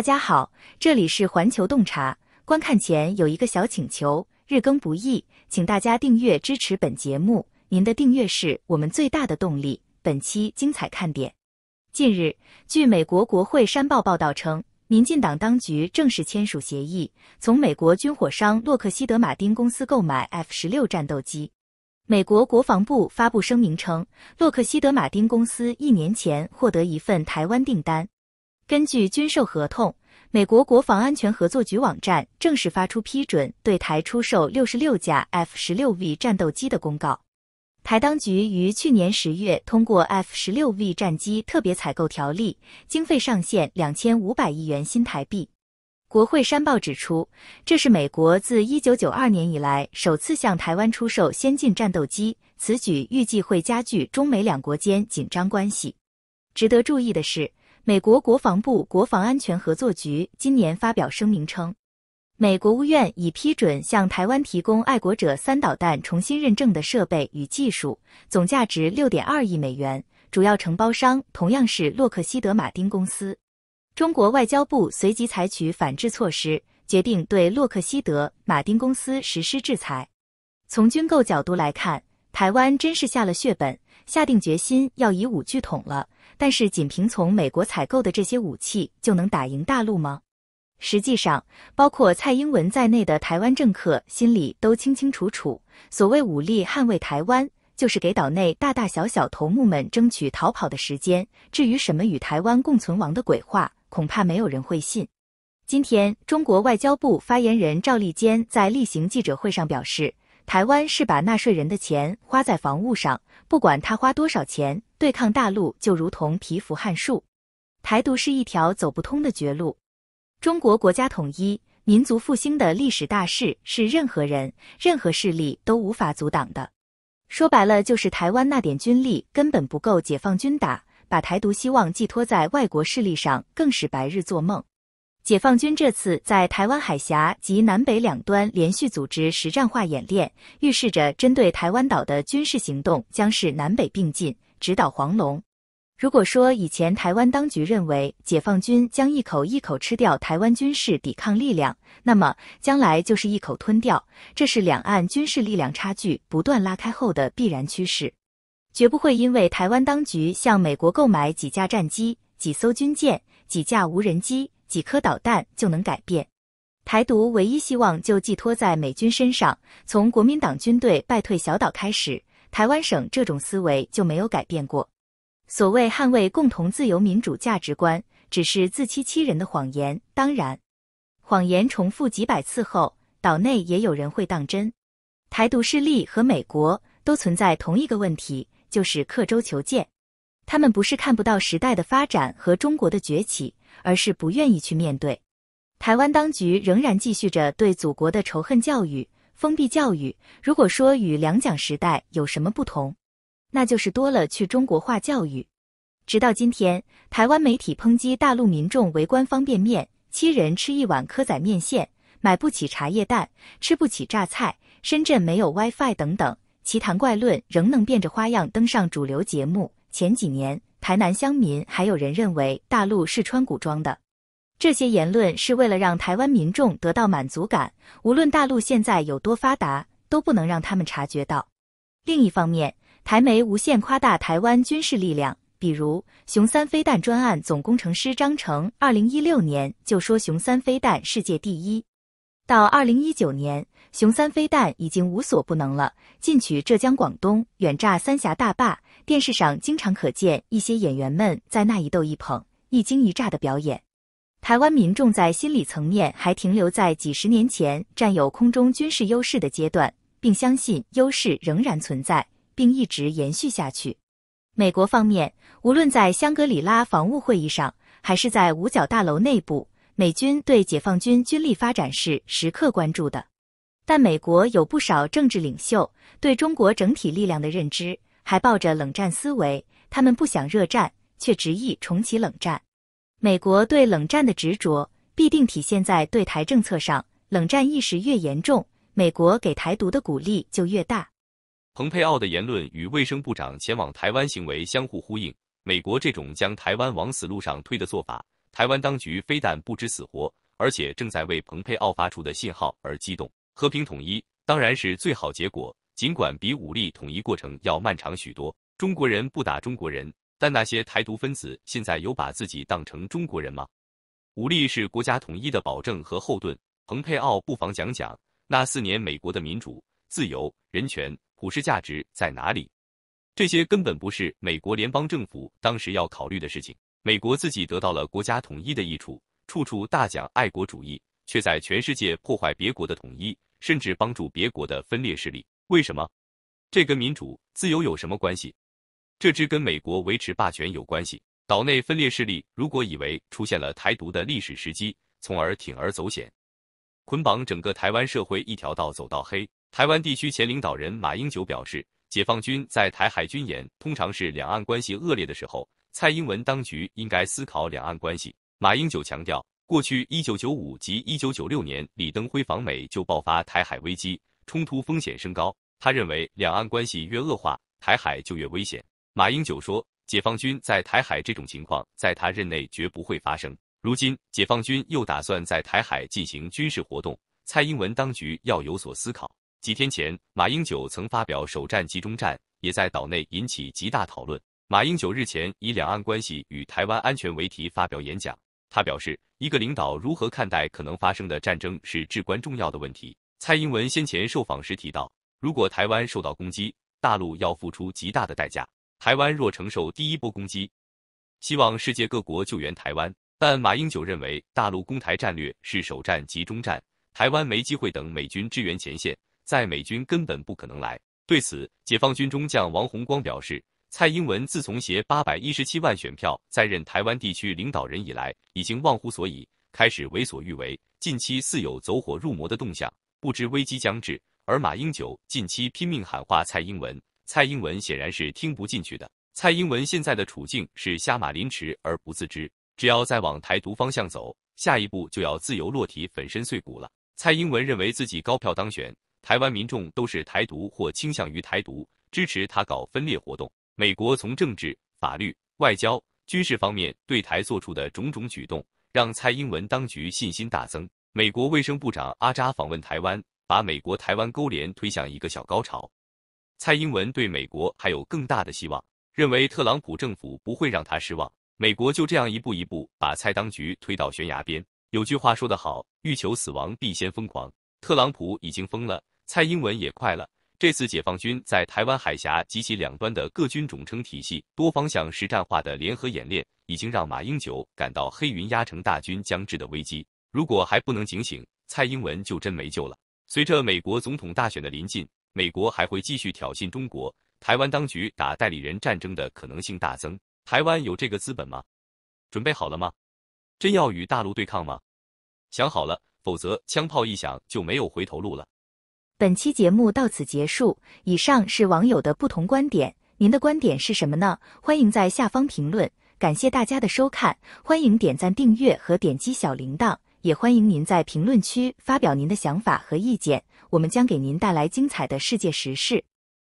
大家好，这里是环球洞察。观看前有一个小请求，日更不易，请大家订阅支持本节目。您的订阅是我们最大的动力。本期精彩看点：近日，据美国国会山报报道称，民进党当局正式签署协议，从美国军火商洛克希德马丁公司购买 F 十六战斗机。美国国防部发布声明称，洛克希德马丁公司一年前获得一份台湾订单，根据军售合同。美国国防安全合作局网站正式发出批准对台出售六十六架 F 十六 V 战斗机的公告。台当局于去年十月通过 F 十六 V 战机特别采购条例，经费上限两千五百亿元新台币。国会山报指出，这是美国自一九九二年以来首次向台湾出售先进战斗机，此举预计会加剧中美两国间紧张关系。值得注意的是。美国国防部国防安全合作局今年发表声明称，美国务院已批准向台湾提供爱国者三导弹重新认证的设备与技术，总价值六点二亿美元，主要承包商同样是洛克希德马丁公司。中国外交部随即采取反制措施，决定对洛克希德马丁公司实施制裁。从军购角度来看，台湾真是下了血本，下定决心要以武拒统了。但是，仅凭从美国采购的这些武器就能打赢大陆吗？实际上，包括蔡英文在内的台湾政客心里都清清楚楚，所谓武力捍卫台湾，就是给岛内大大小小头目们争取逃跑的时间。至于什么与台湾共存亡的鬼话，恐怕没有人会信。今天，中国外交部发言人赵立坚在例行记者会上表示。台湾是把纳税人的钱花在防务上，不管他花多少钱，对抗大陆就如同蚍蜉撼树。台独是一条走不通的绝路。中国国家统一、民族复兴的历史大势是任何人、任何势力都无法阻挡的。说白了，就是台湾那点军力根本不够解放军打，把台独希望寄托在外国势力上更是白日做梦。解放军这次在台湾海峡及南北两端连续组织实战化演练，预示着针对台湾岛的军事行动将是南北并进，直捣黄龙。如果说以前台湾当局认为解放军将一口一口吃掉台湾军事抵抗力量，那么将来就是一口吞掉。这是两岸军事力量差距不断拉开后的必然趋势，绝不会因为台湾当局向美国购买几架战机、几艘军舰、几架无人机。几颗导弹就能改变？台独唯一希望就寄托在美军身上。从国民党军队败退小岛开始，台湾省这种思维就没有改变过。所谓捍卫共同自由民主价值观，只是自欺欺人的谎言。当然，谎言重复几百次后，岛内也有人会当真。台独势力和美国都存在同一个问题，就是刻舟求剑。他们不是看不到时代的发展和中国的崛起。而是不愿意去面对。台湾当局仍然继续着对祖国的仇恨教育、封闭教育。如果说与两蒋时代有什么不同，那就是多了去中国化教育。直到今天，台湾媒体抨击大陆民众围观方便面、七人吃一碗蚵仔面线、买不起茶叶蛋、吃不起榨菜、深圳没有 WiFi 等等奇谈怪论，仍能变着花样登上主流节目。前几年。台南乡民还有人认为大陆是穿古装的，这些言论是为了让台湾民众得到满足感。无论大陆现在有多发达，都不能让他们察觉到。另一方面，台媒无限夸大台湾军事力量，比如雄三飞弹专案总工程师张成，二零一六年就说雄三飞弹世界第一。到二零一九年，熊三飞弹已经无所不能了，进取浙江、广东，远炸三峡大坝。电视上经常可见一些演员们在那一逗一捧、一惊一乍的表演。台湾民众在心理层面还停留在几十年前占有空中军事优势的阶段，并相信优势仍然存在，并一直延续下去。美国方面，无论在香格里拉防务会议上，还是在五角大楼内部。美军对解放军军力发展是时刻关注的，但美国有不少政治领袖对中国整体力量的认知还抱着冷战思维，他们不想热战，却执意重启冷战。美国对冷战的执着必定体现在对台政策上，冷战意识越严重，美国给台独的鼓励就越大。蓬佩奥的言论与卫生部长前往台湾行为相互呼应，美国这种将台湾往死路上推的做法。台湾当局非但不知死活，而且正在为蓬佩奥发出的信号而激动。和平统一当然是最好结果，尽管比武力统一过程要漫长许多。中国人不打中国人，但那些台独分子现在有把自己当成中国人吗？武力是国家统一的保证和后盾，蓬佩奥不妨讲讲那四年美国的民主、自由、人权、普世价值在哪里？这些根本不是美国联邦政府当时要考虑的事情。美国自己得到了国家统一的益处，处处大讲爱国主义，却在全世界破坏别国的统一，甚至帮助别国的分裂势力。为什么？这跟民主自由有什么关系？这只跟美国维持霸权有关系。岛内分裂势力如果以为出现了台独的历史时机，从而铤而走险，捆绑整个台湾社会一条道走到黑。台湾地区前领导人马英九表示，解放军在台海军演，通常是两岸关系恶劣的时候。蔡英文当局应该思考两岸关系。马英九强调，过去1995及1996年，李登辉访美就爆发台海危机，冲突风险升高。他认为，两岸关系越恶化，台海就越危险。马英九说，解放军在台海这种情况，在他任内绝不会发生。如今，解放军又打算在台海进行军事活动，蔡英文当局要有所思考。几天前，马英九曾发表首战集中战，也在岛内引起极大讨论。马英九日前以两岸关系与台湾安全为题发表演讲，他表示，一个领导如何看待可能发生的战争是至关重要的问题。蔡英文先前受访时提到，如果台湾受到攻击，大陆要付出极大的代价。台湾若承受第一波攻击，希望世界各国救援台湾。但马英九认为，大陆攻台战略是首战及中战，台湾没机会等美军支援前线，在美军根本不可能来。对此，解放军中将王洪光表示。蔡英文自从携八百一十七万选票在任台湾地区领导人以来，已经忘乎所以，开始为所欲为。近期似有走火入魔的动向，不知危机将至。而马英九近期拼命喊话蔡英文，蔡英文显然是听不进去的。蔡英文现在的处境是下马临池而不自知，只要再往台独方向走，下一步就要自由落体，粉身碎骨了。蔡英文认为自己高票当选，台湾民众都是台独或倾向于台独，支持他搞分裂活动。美国从政治、法律、外交、军事方面对台做出的种种举动，让蔡英文当局信心大增。美国卫生部长阿扎访问台湾，把美国台湾勾连推向一个小高潮。蔡英文对美国还有更大的希望，认为特朗普政府不会让他失望。美国就这样一步一步把蔡当局推到悬崖边。有句话说得好，欲求死亡，必先疯狂。特朗普已经疯了，蔡英文也快了。这次解放军在台湾海峡及其两端的各军种、称体系、多方向实战化的联合演练，已经让马英九感到黑云压城、大军将至的危机。如果还不能警醒，蔡英文就真没救了。随着美国总统大选的临近，美国还会继续挑衅中国，台湾当局打代理人战争的可能性大增。台湾有这个资本吗？准备好了吗？真要与大陆对抗吗？想好了，否则枪炮一响就没有回头路了。本期节目到此结束。以上是网友的不同观点，您的观点是什么呢？欢迎在下方评论。感谢大家的收看，欢迎点赞、订阅和点击小铃铛，也欢迎您在评论区发表您的想法和意见。我们将给您带来精彩的世界时事。